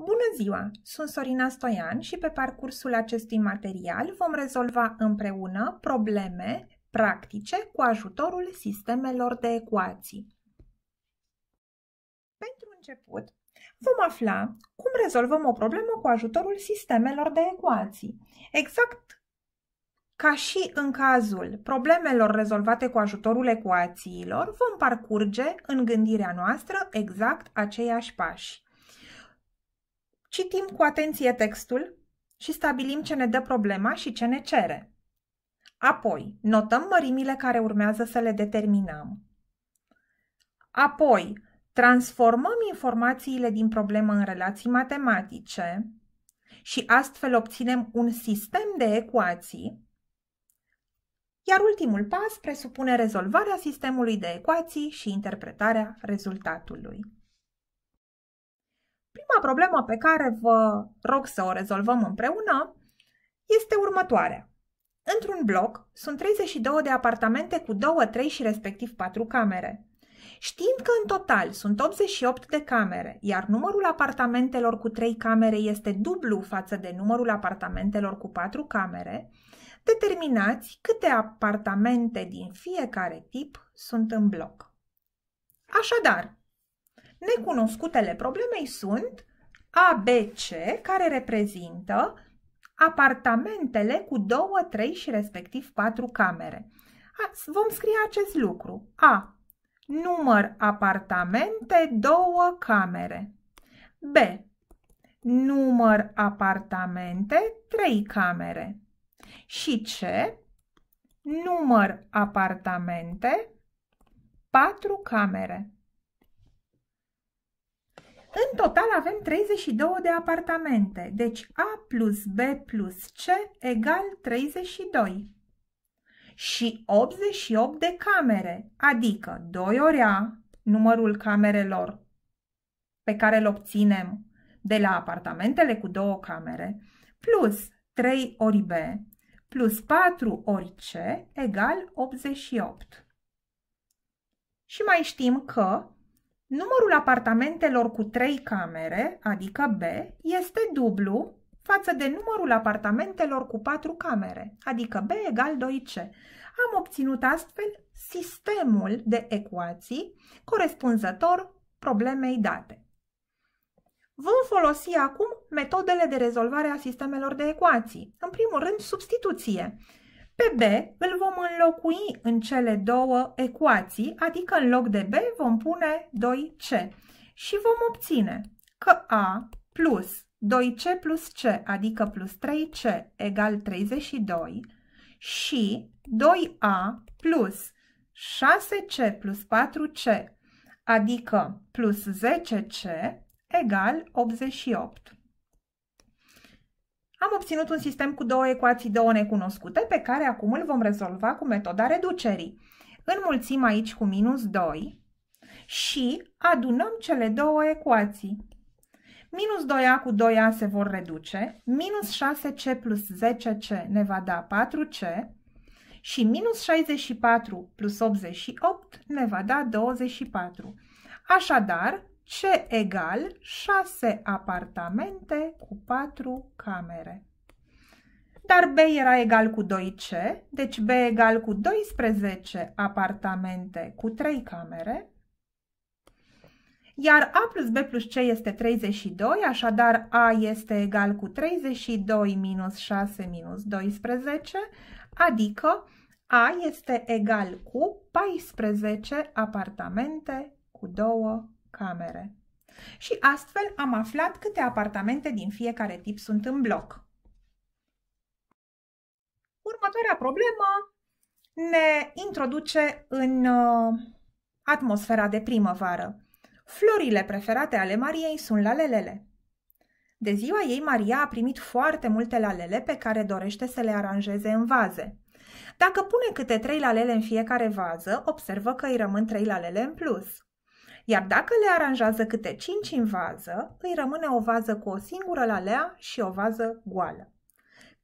Bună ziua! Sunt Sorina Stoian și pe parcursul acestui material vom rezolva împreună probleme practice cu ajutorul sistemelor de ecuații. Pentru început, vom afla cum rezolvăm o problemă cu ajutorul sistemelor de ecuații. Exact ca și în cazul problemelor rezolvate cu ajutorul ecuațiilor, vom parcurge în gândirea noastră exact aceiași pași. Citim cu atenție textul și stabilim ce ne dă problema și ce ne cere. Apoi, notăm mărimile care urmează să le determinăm. Apoi, transformăm informațiile din problemă în relații matematice și astfel obținem un sistem de ecuații, iar ultimul pas presupune rezolvarea sistemului de ecuații și interpretarea rezultatului. Prima problemă pe care vă rog să o rezolvăm împreună este următoarea. Într-un bloc sunt 32 de apartamente cu 2, 3 și respectiv 4 camere. Știind că în total sunt 88 de camere, iar numărul apartamentelor cu 3 camere este dublu față de numărul apartamentelor cu 4 camere, determinați câte apartamente din fiecare tip sunt în bloc. Așadar, Necunoscutele problemei sunt ABC, care reprezintă apartamentele cu două, trei, și respectiv patru camere. Vom scrie acest lucru. A. Număr apartamente, două camere. B. Număr apartamente, trei camere. Și C. Număr apartamente, patru camere. În total avem 32 de apartamente, deci A plus B plus C egal 32 și 88 de camere, adică 2 ori A, numărul camerelor pe care îl obținem de la apartamentele cu două camere, plus 3 ori B, plus 4 ori C, egal 88. Și mai știm că Numărul apartamentelor cu 3 camere, adică B, este dublu față de numărul apartamentelor cu 4 camere, adică B egal 2C. Am obținut astfel sistemul de ecuații corespunzător problemei date. Vom folosi acum metodele de rezolvare a sistemelor de ecuații. În primul rând, substituție. Pe B îl vom înlocui în cele două ecuații, adică în loc de B vom pune 2C și vom obține că A plus 2C plus C, adică plus 3C, egal 32 și 2A plus 6C plus 4C, adică plus 10C, egal 88 am obținut un sistem cu două ecuații, două necunoscute, pe care acum îl vom rezolva cu metoda reducerii. Înmulțim aici cu minus 2 și adunăm cele două ecuații. Minus 2a cu 2a se vor reduce, minus 6c plus 10c ne va da 4c și minus 64 plus 88 ne va da 24. Așadar, C egal 6 apartamente cu 4 camere. Dar B era egal cu 2C, deci B egal cu 12 apartamente cu 3 camere. Iar A plus B plus C este 32, așadar A este egal cu 32 minus 6 minus 12, adică A este egal cu 14 apartamente cu 2 camere. Și astfel am aflat câte apartamente din fiecare tip sunt în bloc. Următoarea problemă ne introduce în uh, atmosfera de primăvară. Florile preferate ale Mariei sunt lalelele. De ziua ei, Maria a primit foarte multe lalele pe care dorește să le aranjeze în vaze. Dacă pune câte trei lalele în fiecare vază, observă că îi rămân trei lalele în plus iar dacă le aranjează câte 5 în vază, îi rămâne o vază cu o singură lalea și o vază goală.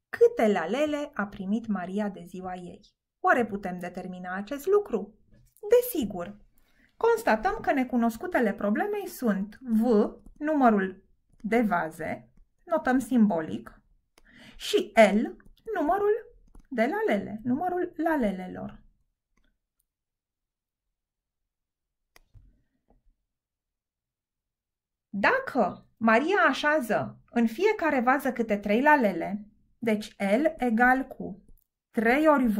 Câte lalele a primit Maria de ziua ei? Oare putem determina acest lucru? Desigur! Constatăm că necunoscutele problemei sunt V, numărul de vaze, notăm simbolic, și L, numărul de lalele, numărul lalelelor. Dacă Maria așează în fiecare vază câte trei lalele, deci L egal cu 3 ori V,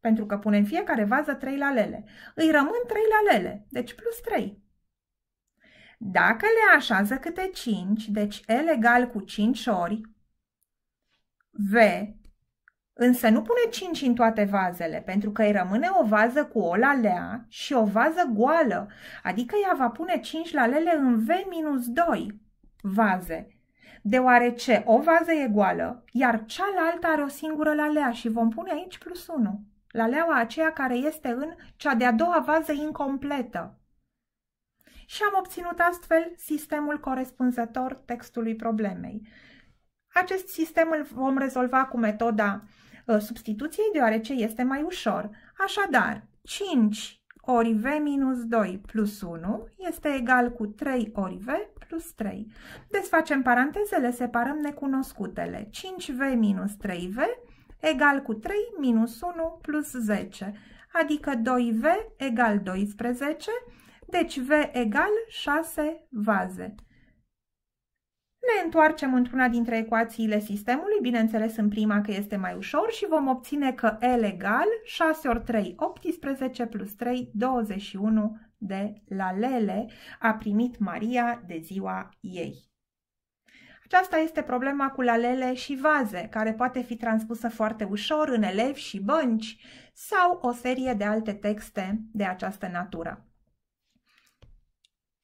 pentru că pune în fiecare vază 3 lalele, îi rămân 3 lalele, deci plus 3. Dacă le așează câte 5, deci L egal cu 5 ori V Însă nu pune 5 în toate vazele, pentru că îi rămâne o vază cu o lalea și o vază goală, adică ea va pune 5 lalele în V-2 vaze, deoarece o vază e goală, iar cealaltă are o singură lalea și vom pune aici plus 1, laleaua aceea care este în cea de-a doua vază incompletă. Și am obținut astfel sistemul corespunzător textului problemei. Acest sistem îl vom rezolva cu metoda Uh, substituției, deoarece este mai ușor. Așadar, 5 ori V minus 2 plus 1 este egal cu 3 ori V plus 3. Desfacem parantezele, separăm necunoscutele. 5V minus 3V egal cu 3 minus 1 plus 10, adică 2V egal 12, deci V egal 6 vaze. Ne întoarcem într-una dintre ecuațiile sistemului, bineînțeles în prima că este mai ușor și vom obține că L egal 6 ori 3, 18 plus 3, 21 de Lele a primit Maria de ziua ei. Aceasta este problema cu lalele și vaze, care poate fi transpusă foarte ușor în elevi și bănci sau o serie de alte texte de această natură.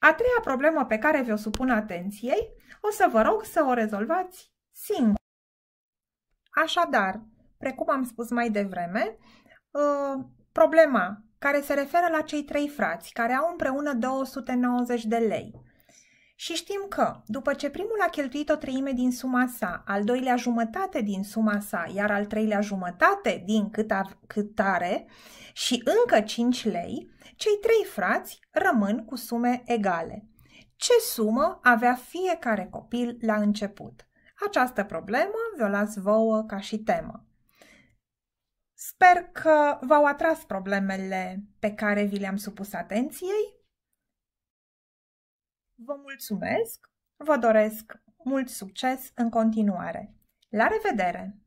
A treia problemă pe care vi-o supun atenției, o să vă rog să o rezolvați singur. Așadar, precum am spus mai devreme, ă, problema care se referă la cei trei frați, care au împreună 290 de lei, și știm că, după ce primul a cheltuit o treime din suma sa, al doilea jumătate din suma sa, iar al treilea jumătate din cât, a, cât are și încă 5 lei, cei trei frați rămân cu sume egale. Ce sumă avea fiecare copil la început? Această problemă vă o las vouă ca și temă. Sper că v-au atras problemele pe care vi le-am supus atenției Vă mulțumesc, vă doresc mult succes în continuare. La revedere!